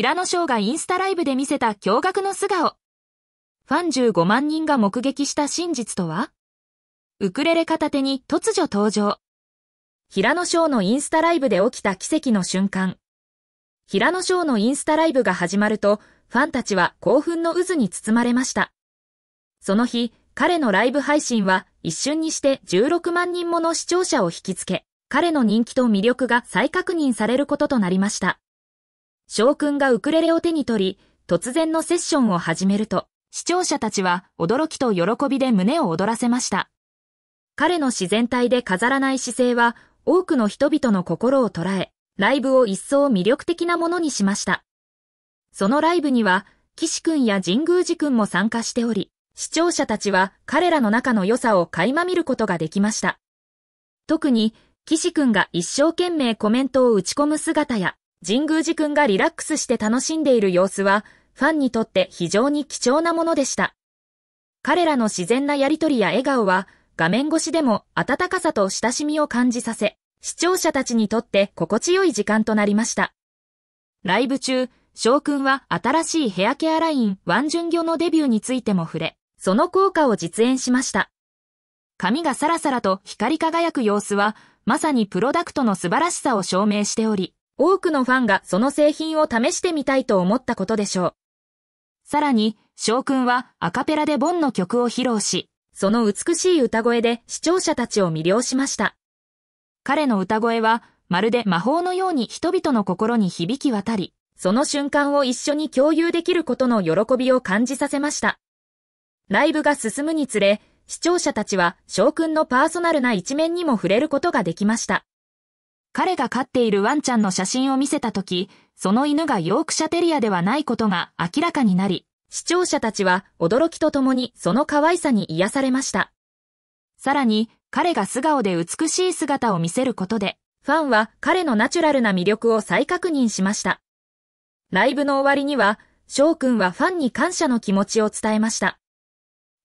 平野翔がインスタライブで見せた驚愕の素顔。ファン15万人が目撃した真実とはウクレレ片手に突如登場。平野翔のインスタライブで起きた奇跡の瞬間。平野翔のインスタライブが始まると、ファンたちは興奮の渦に包まれました。その日、彼のライブ配信は一瞬にして16万人もの視聴者を引きつけ、彼の人気と魅力が再確認されることとなりました。将軍がウクレレを手に取り、突然のセッションを始めると、視聴者たちは驚きと喜びで胸を躍らせました。彼の自然体で飾らない姿勢は、多くの人々の心を捉え、ライブを一層魅力的なものにしました。そのライブには、岸君や神宮寺君も参加しており、視聴者たちは彼らの仲の良さを垣間見ることができました。特に、岸君が一生懸命コメントを打ち込む姿や、神宮寺くんがリラックスして楽しんでいる様子は、ファンにとって非常に貴重なものでした。彼らの自然なやりとりや笑顔は、画面越しでも温かさと親しみを感じさせ、視聴者たちにとって心地よい時間となりました。ライブ中、翔くんは新しいヘアケアラインワンジュンギョのデビューについても触れ、その効果を実演しました。髪がサラサラと光り輝く様子は、まさにプロダクトの素晴らしさを証明しており、多くのファンがその製品を試してみたいと思ったことでしょう。さらに、翔くんはアカペラでボンの曲を披露し、その美しい歌声で視聴者たちを魅了しました。彼の歌声は、まるで魔法のように人々の心に響き渡り、その瞬間を一緒に共有できることの喜びを感じさせました。ライブが進むにつれ、視聴者たちは翔くんのパーソナルな一面にも触れることができました。彼が飼っているワンちゃんの写真を見せたとき、その犬がヨークシャテリアではないことが明らかになり、視聴者たちは驚きとともにその可愛さに癒されました。さらに、彼が素顔で美しい姿を見せることで、ファンは彼のナチュラルな魅力を再確認しました。ライブの終わりには、翔くんはファンに感謝の気持ちを伝えました。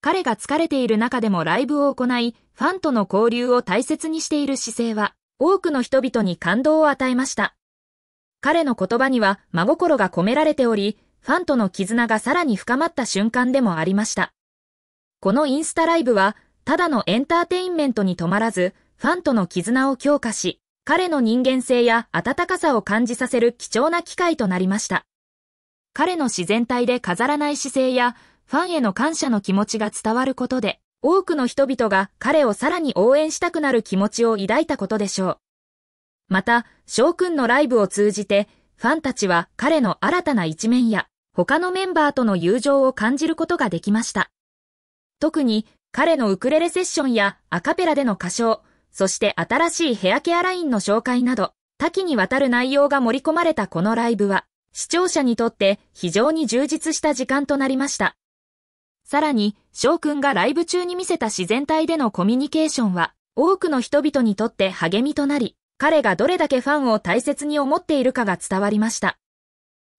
彼が疲れている中でもライブを行い、ファンとの交流を大切にしている姿勢は、多くの人々に感動を与えました。彼の言葉には真心が込められており、ファンとの絆がさらに深まった瞬間でもありました。このインスタライブは、ただのエンターテインメントに止まらず、ファンとの絆を強化し、彼の人間性や温かさを感じさせる貴重な機会となりました。彼の自然体で飾らない姿勢や、ファンへの感謝の気持ちが伝わることで、多くの人々が彼をさらに応援したくなる気持ちを抱いたことでしょう。また、翔くんのライブを通じて、ファンたちは彼の新たな一面や、他のメンバーとの友情を感じることができました。特に、彼のウクレレセッションやアカペラでの歌唱、そして新しいヘアケアラインの紹介など、多岐にわたる内容が盛り込まれたこのライブは、視聴者にとって非常に充実した時間となりました。さらに、翔くんがライブ中に見せた自然体でのコミュニケーションは、多くの人々にとって励みとなり、彼がどれだけファンを大切に思っているかが伝わりました。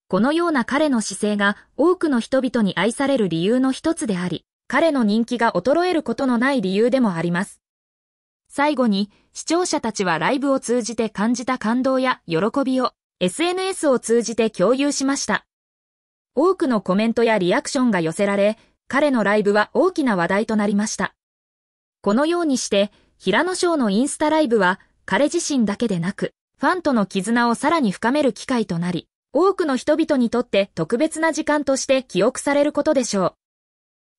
このような彼の姿勢が多くの人々に愛される理由の一つであり、彼の人気が衰えることのない理由でもあります。最後に、視聴者たちはライブを通じて感じた感動や喜びを SNS を通じて共有しました。多くのコメントやリアクションが寄せられ、彼のライブは大きな話題となりました。このようにして、平野翔のインスタライブは、彼自身だけでなく、ファンとの絆をさらに深める機会となり、多くの人々にとって特別な時間として記憶されることでしょう。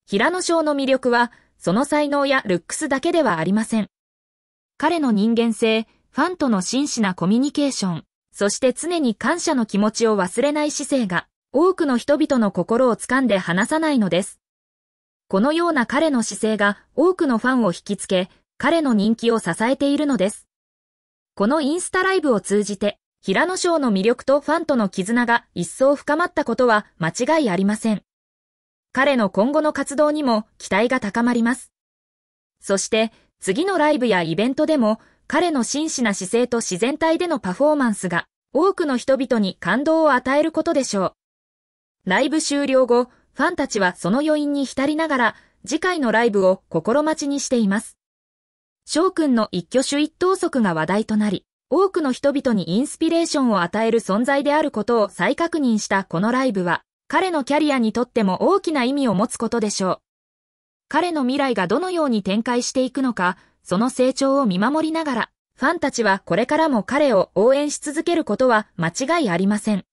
平野翔の魅力は、その才能やルックスだけではありません。彼の人間性、ファンとの真摯なコミュニケーション、そして常に感謝の気持ちを忘れない姿勢が、多くの人々の心を掴んで離さないのです。このような彼の姿勢が多くのファンを引きつけ、彼の人気を支えているのです。このインスタライブを通じて、平野翔の魅力とファンとの絆が一層深まったことは間違いありません。彼の今後の活動にも期待が高まります。そして、次のライブやイベントでも、彼の真摯な姿勢と自然体でのパフォーマンスが、多くの人々に感動を与えることでしょう。ライブ終了後、ファンたちはその余韻に浸りながら、次回のライブを心待ちにしています。翔くんの一挙手一投足が話題となり、多くの人々にインスピレーションを与える存在であることを再確認したこのライブは、彼のキャリアにとっても大きな意味を持つことでしょう。彼の未来がどのように展開していくのか、その成長を見守りながら、ファンたちはこれからも彼を応援し続けることは間違いありません。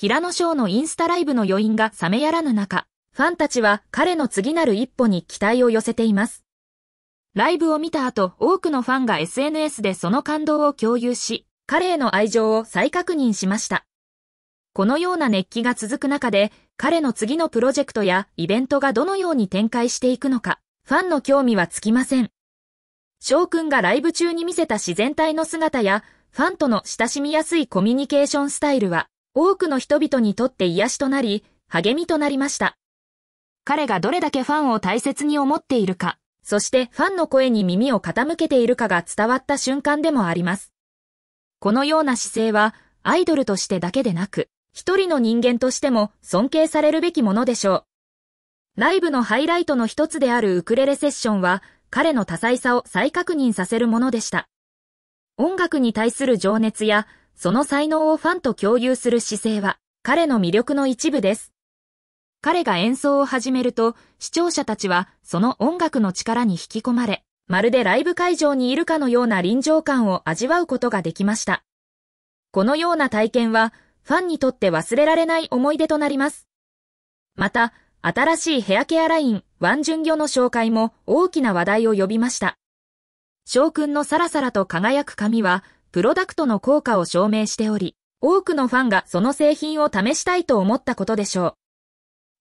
平野翔のインスタライブの余韻が冷めやらぬ中、ファンたちは彼の次なる一歩に期待を寄せています。ライブを見た後、多くのファンが SNS でその感動を共有し、彼への愛情を再確認しました。このような熱気が続く中で、彼の次のプロジェクトやイベントがどのように展開していくのか、ファンの興味はつきません。翔くんがライブ中に見せた自然体の姿や、ファンとの親しみやすいコミュニケーションスタイルは、多くの人々にとって癒しとなり、励みとなりました。彼がどれだけファンを大切に思っているか、そしてファンの声に耳を傾けているかが伝わった瞬間でもあります。このような姿勢は、アイドルとしてだけでなく、一人の人間としても尊敬されるべきものでしょう。ライブのハイライトの一つであるウクレレセッションは、彼の多彩さを再確認させるものでした。音楽に対する情熱や、その才能をファンと共有する姿勢は、彼の魅力の一部です。彼が演奏を始めると、視聴者たちはその音楽の力に引き込まれ、まるでライブ会場にいるかのような臨場感を味わうことができました。このような体験は、ファンにとって忘れられない思い出となります。また、新しいヘアケアライン、ワンジュンギョの紹介も大きな話題を呼びました。翔くんのサラサラと輝く髪は、プロダクトの効果を証明しており、多くのファンがその製品を試したいと思ったことでしょう。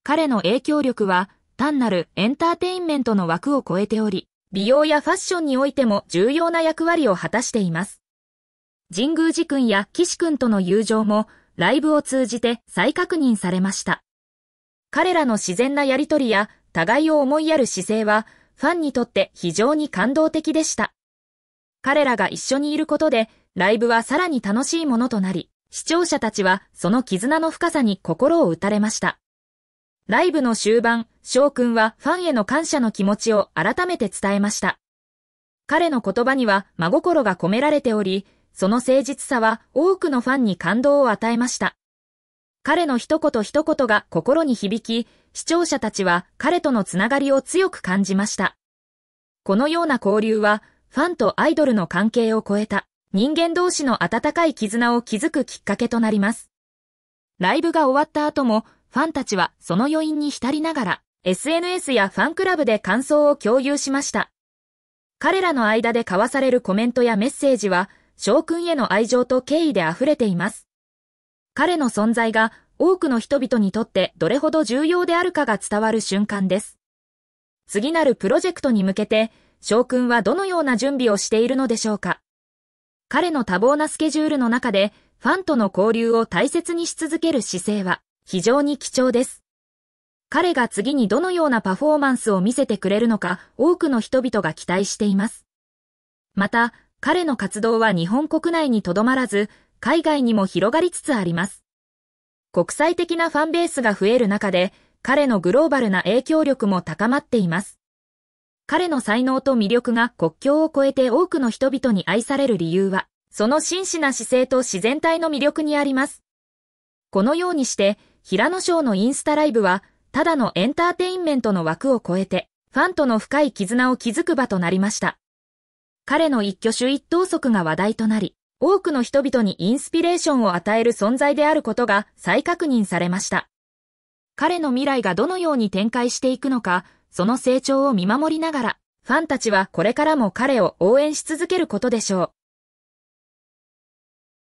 彼の影響力は単なるエンターテインメントの枠を超えており、美容やファッションにおいても重要な役割を果たしています。神宮寺君や岸君との友情もライブを通じて再確認されました。彼らの自然なやりとりや互いを思いやる姿勢はファンにとって非常に感動的でした。彼らが一緒にいることで、ライブはさらに楽しいものとなり、視聴者たちはその絆の深さに心を打たれました。ライブの終盤、翔くんはファンへの感謝の気持ちを改めて伝えました。彼の言葉には真心が込められており、その誠実さは多くのファンに感動を与えました。彼の一言一言が心に響き、視聴者たちは彼とのつながりを強く感じました。このような交流はファンとアイドルの関係を超えた、人間同士の温かい絆を築くきっかけとなります。ライブが終わった後も、ファンたちはその余韻に浸りながら、SNS やファンクラブで感想を共有しました。彼らの間で交わされるコメントやメッセージは、翔くんへの愛情と敬意で溢れています。彼の存在が多くの人々にとってどれほど重要であるかが伝わる瞬間です。次なるプロジェクトに向けて、将軍はどのような準備をしているのでしょうか彼の多忙なスケジュールの中で、ファンとの交流を大切にし続ける姿勢は、非常に貴重です。彼が次にどのようなパフォーマンスを見せてくれるのか、多くの人々が期待しています。また、彼の活動は日本国内にとどまらず、海外にも広がりつつあります。国際的なファンベースが増える中で、彼のグローバルな影響力も高まっています。彼の才能と魅力が国境を越えて多くの人々に愛される理由は、その真摯な姿勢と自然体の魅力にあります。このようにして、平野翔のインスタライブは、ただのエンターテインメントの枠を超えて、ファンとの深い絆を築く場となりました。彼の一挙手一投足が話題となり、多くの人々にインスピレーションを与える存在であることが再確認されました。彼の未来がどのように展開していくのか、その成長を見守りながら、ファンたちはこれからも彼を応援し続けることでしょう。